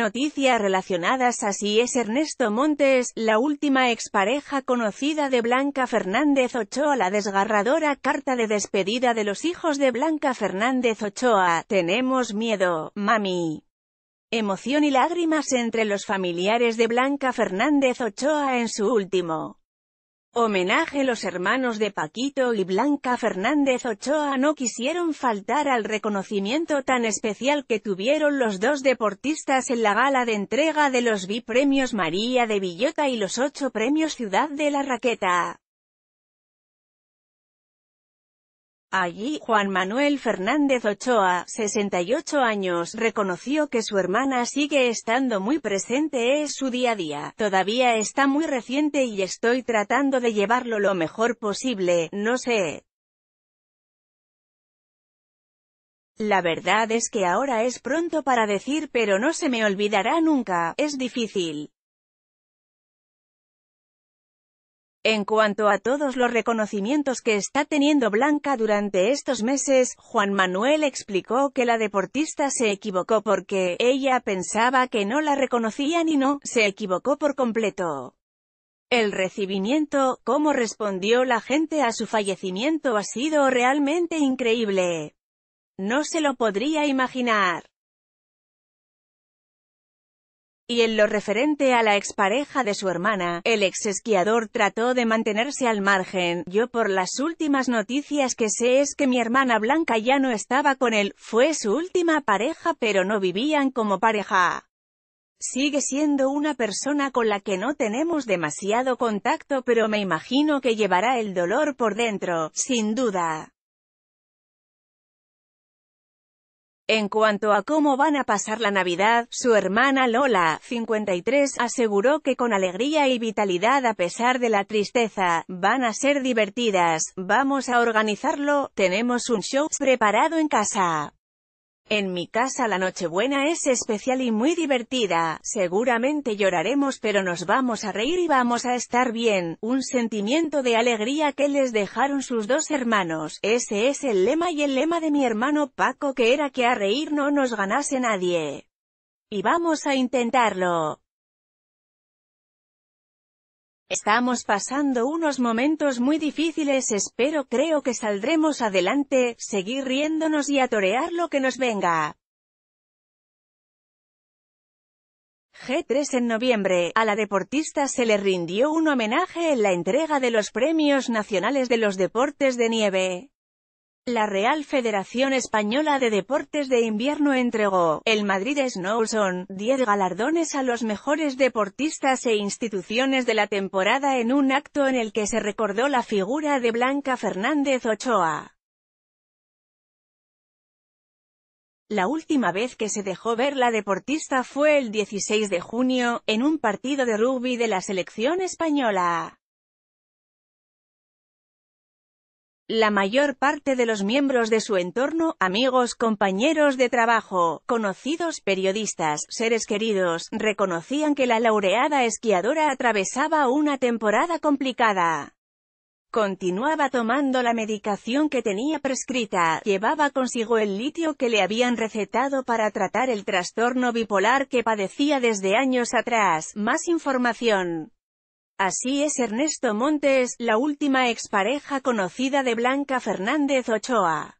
Noticias relacionadas así es Ernesto Montes, la última expareja conocida de Blanca Fernández Ochoa la desgarradora carta de despedida de los hijos de Blanca Fernández Ochoa, tenemos miedo, mami. Emoción y lágrimas entre los familiares de Blanca Fernández Ochoa en su último Homenaje Los hermanos de Paquito y Blanca Fernández Ochoa no quisieron faltar al reconocimiento tan especial que tuvieron los dos deportistas en la gala de entrega de los bipremios María de Villota y los ocho premios Ciudad de la Raqueta. Allí, Juan Manuel Fernández Ochoa, 68 años, reconoció que su hermana sigue estando muy presente en su día a día. Todavía está muy reciente y estoy tratando de llevarlo lo mejor posible, no sé. La verdad es que ahora es pronto para decir pero no se me olvidará nunca, es difícil. En cuanto a todos los reconocimientos que está teniendo Blanca durante estos meses, Juan Manuel explicó que la deportista se equivocó porque ella pensaba que no la reconocían y no, se equivocó por completo. El recibimiento, cómo respondió la gente a su fallecimiento ha sido realmente increíble. No se lo podría imaginar y en lo referente a la expareja de su hermana, el ex esquiador trató de mantenerse al margen. Yo por las últimas noticias que sé es que mi hermana Blanca ya no estaba con él, fue su última pareja pero no vivían como pareja. Sigue siendo una persona con la que no tenemos demasiado contacto pero me imagino que llevará el dolor por dentro, sin duda. En cuanto a cómo van a pasar la Navidad, su hermana Lola, 53, aseguró que con alegría y vitalidad a pesar de la tristeza, van a ser divertidas, vamos a organizarlo, tenemos un show preparado en casa. En mi casa la Nochebuena es especial y muy divertida, seguramente lloraremos pero nos vamos a reír y vamos a estar bien, un sentimiento de alegría que les dejaron sus dos hermanos, ese es el lema y el lema de mi hermano Paco que era que a reír no nos ganase nadie. Y vamos a intentarlo. Estamos pasando unos momentos muy difíciles espero creo que saldremos adelante, seguir riéndonos y atorear lo que nos venga. G3 en noviembre, a la deportista se le rindió un homenaje en la entrega de los Premios Nacionales de los Deportes de Nieve. La Real Federación Española de Deportes de Invierno entregó, el Madrid Snowson, 10 galardones a los mejores deportistas e instituciones de la temporada en un acto en el que se recordó la figura de Blanca Fernández Ochoa. La última vez que se dejó ver la deportista fue el 16 de junio, en un partido de rugby de la selección española. La mayor parte de los miembros de su entorno, amigos, compañeros de trabajo, conocidos, periodistas, seres queridos, reconocían que la laureada esquiadora atravesaba una temporada complicada. Continuaba tomando la medicación que tenía prescrita, llevaba consigo el litio que le habían recetado para tratar el trastorno bipolar que padecía desde años atrás. Más información. Así es Ernesto Montes, la última expareja conocida de Blanca Fernández Ochoa.